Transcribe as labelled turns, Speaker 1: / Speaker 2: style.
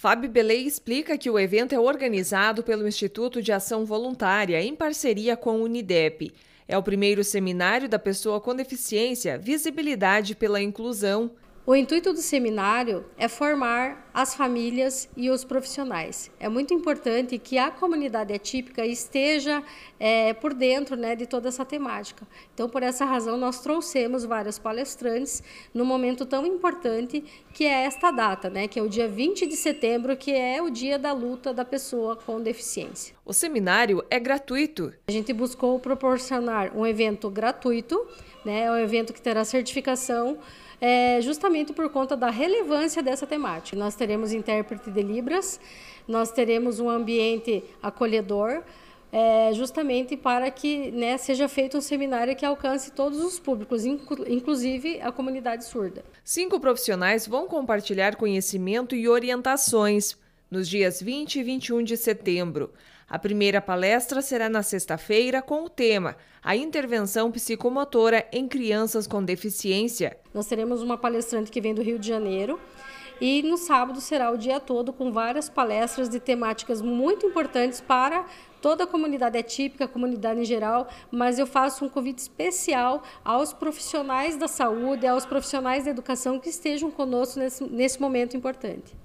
Speaker 1: Fábio Belei explica que o evento é organizado pelo Instituto de Ação Voluntária, em parceria com o UNIDEP. É o primeiro seminário da pessoa com deficiência, visibilidade pela inclusão. O intuito do seminário é formar as famílias
Speaker 2: e os profissionais. É muito importante que a comunidade atípica esteja é, por dentro né, de toda essa temática. Então, por essa razão, nós trouxemos vários palestrantes no momento tão importante que é esta data, né, que é o dia 20 de setembro, que é o dia da luta da pessoa com deficiência. O seminário é gratuito. A gente buscou proporcionar um evento gratuito, né, é um evento que terá certificação, é, justamente por conta da relevância dessa temática. Nós teremos intérprete de Libras, nós teremos um ambiente acolhedor, é, justamente para que né, seja feito um seminário que alcance todos os públicos, inclu inclusive
Speaker 1: a comunidade surda. Cinco profissionais vão compartilhar conhecimento e orientações nos dias 20 e 21 de setembro. A primeira palestra será na sexta-feira com o tema A intervenção psicomotora em crianças com deficiência. Nós teremos uma palestrante que vem do Rio de Janeiro e no sábado será o dia
Speaker 2: todo com várias palestras de temáticas muito importantes para toda a comunidade atípica, a comunidade em geral, mas eu faço um convite especial aos profissionais da saúde, aos profissionais da educação que estejam conosco nesse, nesse momento importante.